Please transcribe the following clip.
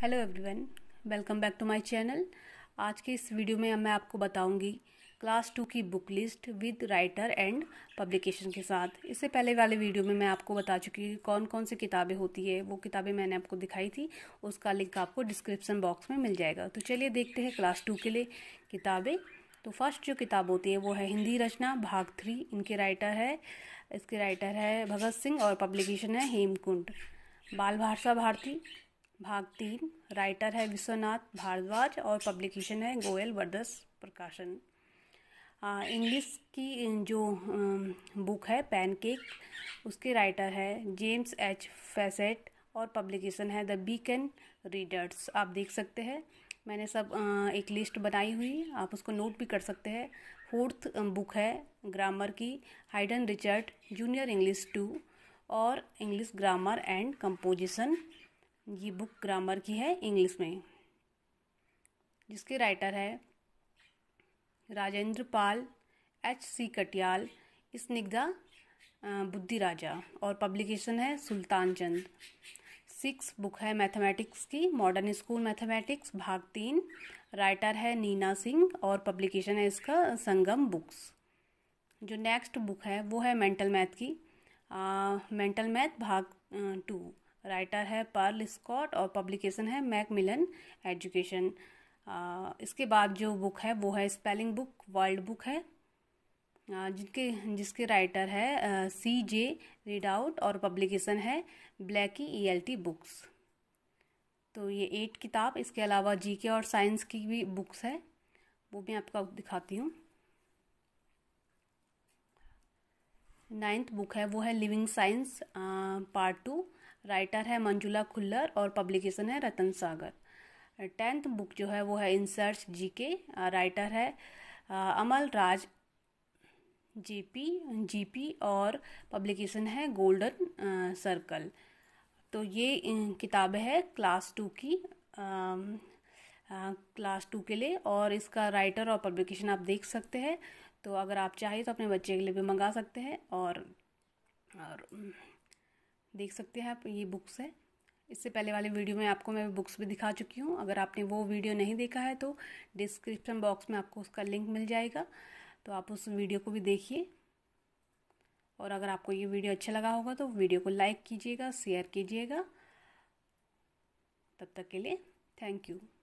hello everyone welcome back to my channel आज के इस वीडियो में मैं आपको बताऊंगी क्लास टू की book list with writer and publication के साथ इससे पहले वाले वीडियो में मैं आपको बता चुकी हूँ कौन कौन सी किताबें होती है वो किताबें मैंने आपको दिखाई थी उसका लिंक आपको डिस्क्रिप्सन बॉक्स में मिल जाएगा तो चलिए देखते हैं क्लास टू के लिए किताबें तो फर्स्ट जो किताब होती है वो है हिंदी रचना भाग थ्री इनके राइटर है इसके राइटर है भगत सिंह और पब्लिकेशन है हेमकुंड बाल भाषा भारती भाग तीन राइटर है विश्वनाथ भारद्वाज और पब्लिकेशन है गोयल वर्दस प्रकाशन इंग्लिश की जो बुक है पैनकेक उसके राइटर है जेम्स एच फैसेट और पब्लिकेशन है द बीकन रीडर्स आप देख सकते हैं मैंने सब एक लिस्ट बनाई हुई आप उसको नोट भी कर सकते हैं फोर्थ बुक है ग्रामर की हाइडन रिचर्ड जूनियर इंग्लिश टू और इंग्लिश ग्रामर एंड कंपोजिशन ये बुक ग्रामर की है इंग्लिश में जिसके राइटर है राजेंद्र पाल एच सी कटियाल स्निग्धा बुद्धि राजा और पब्लिकेशन है सुल्तान चंद सिक्स बुक है मैथमेटिक्स की मॉडर्न स्कूल मैथमेटिक्स भाग तीन राइटर है नीना सिंह और पब्लिकेशन है इसका संगम बुक्स जो नेक्स्ट बुक है वो है मेंटल मैथ की मेंटल मैथ भाग टू राइटर है पर्ल स्कॉट और पब्लिकेशन है मैक मिलन एजुकेशन इसके बाद जो बुक है वो है स्पेलिंग बुक वर्ल्ड बुक है जिनके जिसके राइटर है सी जे रीड आउट और पब्लिकेशन है Blackie E L T books तो ये एट किताब इसके अलावा जी के और साइंस की भी बुक्स है वो मैं आपका दिखाती हूँ नाइन्थ बुक है वो है living science part two writer है मंजुला खुल्लर और पब्लिकेशन है रतन सागर टेंथ बुक जो है वो है इन सर्च जी के राइटर है Amal Raj J P G P और पब्लिकेशन है गोल्डन सर्कल तो ये किताब है क्लास टू की आ, आ, क्लास टू के लिए और इसका राइटर और पब्लिकेशन आप देख सकते हैं तो अगर आप चाहें तो अपने बच्चे के लिए भी मंगा सकते हैं और और देख सकते हैं आप ये बुक्स है इससे पहले वाले वीडियो में आपको मैं बुक्स भी दिखा चुकी हूँ अगर आपने वो वीडियो नहीं देखा है तो डिस्क्रिप्शन बॉक्स में आपको उसका लिंक मिल जाएगा तो आप उस वीडियो को भी देखिए और अगर आपको ये वीडियो अच्छा लगा होगा तो वीडियो को लाइक कीजिएगा शेयर कीजिएगा तब तक के लिए थैंक यू